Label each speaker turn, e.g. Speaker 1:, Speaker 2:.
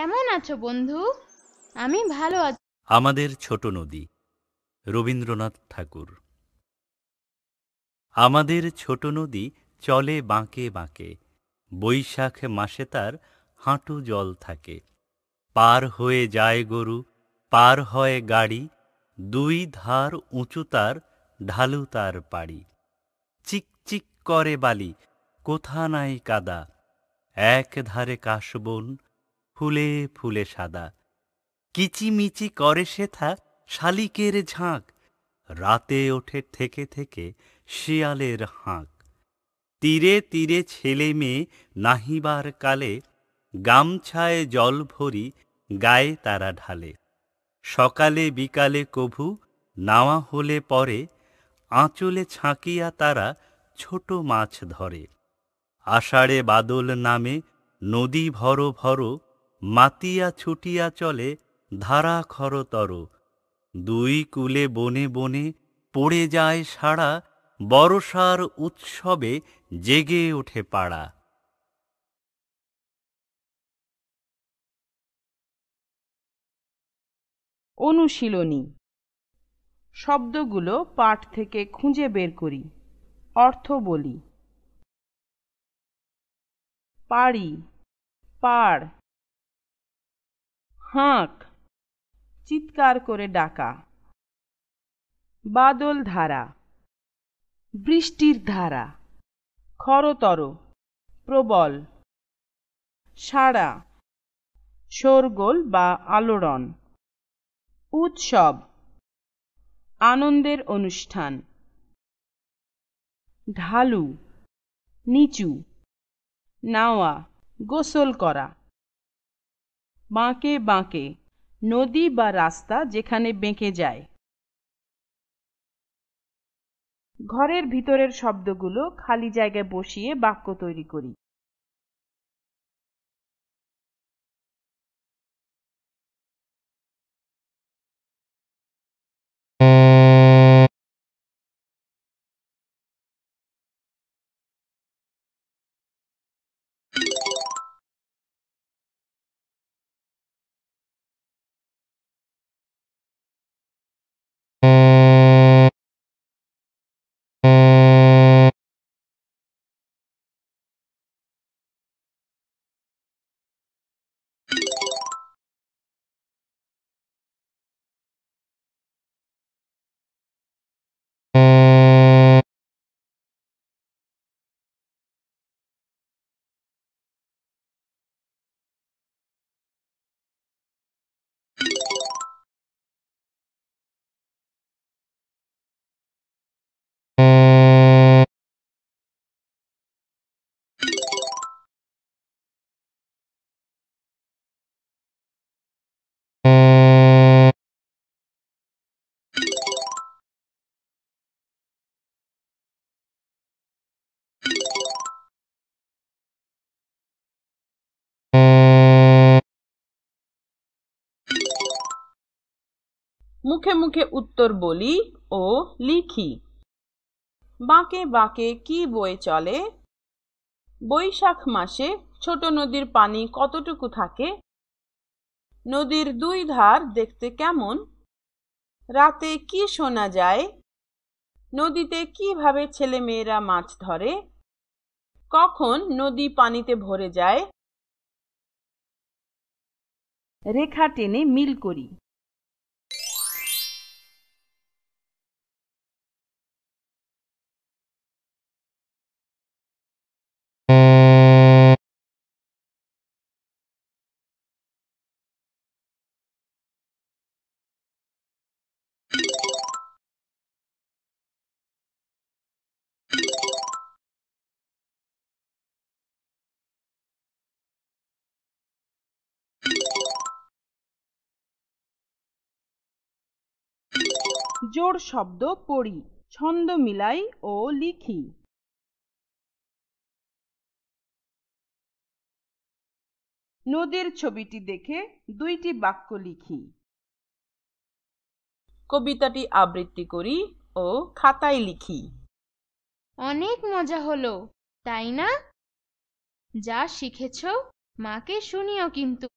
Speaker 1: কেমন আছো বন্ধু আমি ভালো আছি
Speaker 2: আমাদের ছোট নদী রবীন্দ্রনাথ ঠাকুর আমাদের ছোট নদী চলে বাঁকে বাঁকে বৈশাখ মাসে তার হাঁটু জল থাকে পার হয়ে যায় গরু পার হয় গাড়ি দুই ধার উঁচু তার ঢালু তার পাড়ি চিকচিক করে বালি কোথা নাই কাদা এক ধারে কাশবন ফুলে ফুলে সাদা কিচিমিচি করে থাক শালিকের ঝাঁক রাতে ওঠে থেকে থেকে শিয়ালের হাঁক তীরে তীরে ছেলে মেয়ে নাহিবার কালে গামছায় জল ভরি গায়ে তারা ঢালে সকালে বিকালে কভু নাওয়া হলে পরে আঁচলে ছাঁকিয়া তারা ছোট মাছ ধরে আষাঢ়ে বাদল নামে নদী ভরো ভরো মাতিয়া ছুটিয়া চলে ধারা খরতর দুই কুলে বনে বনে পড়ে যায় সারা বরসার উৎসবে জেগে ওঠে পাড়া
Speaker 1: অনুশীলনী শব্দগুলো পাঠ থেকে খুঁজে বের করি অর্থ বলি পারি পাড় হাঁক চিৎকার করে ডাকা বাদল ধারা বৃষ্টির ধারা খরতর প্রবল সারা শোরগোল বা আলোড়ন উৎসব আনন্দের অনুষ্ঠান ঢালু নিচু নাওয়া গোসল করা বাঁকে বাঁকে নদী বা রাস্তা যেখানে বেঁকে যায় ঘরের ভিতরের শব্দগুলো খালি জায়গায় বসিয়ে বাক্য তৈরি করি you মুখে মুখে উত্তর বলি ও লিখি বাঁকে বাঁকে কি বয়ে চলে বৈশাখ মাসে ছোট নদীর পানি কতটুকু থাকে নদীর দুই ধার দেখতে কেমন রাতে কি শোনা যায় নদীতে কিভাবে ছেলে মেয়েরা মাছ ধরে কখন নদী পানিতে ভরে যায় রেখা টেনে মিল করি জোড় শব্দ পড়ি ছন্দ মিলাই ও লিখি নদীর ছবিটি দেখে দুইটি বাক্য লিখি কবিতাটি আবৃত্তি করি ও খাতায় লিখি অনেক মজা হলো তাই না যা শিখেছ মাকে শুনিও কিন্তু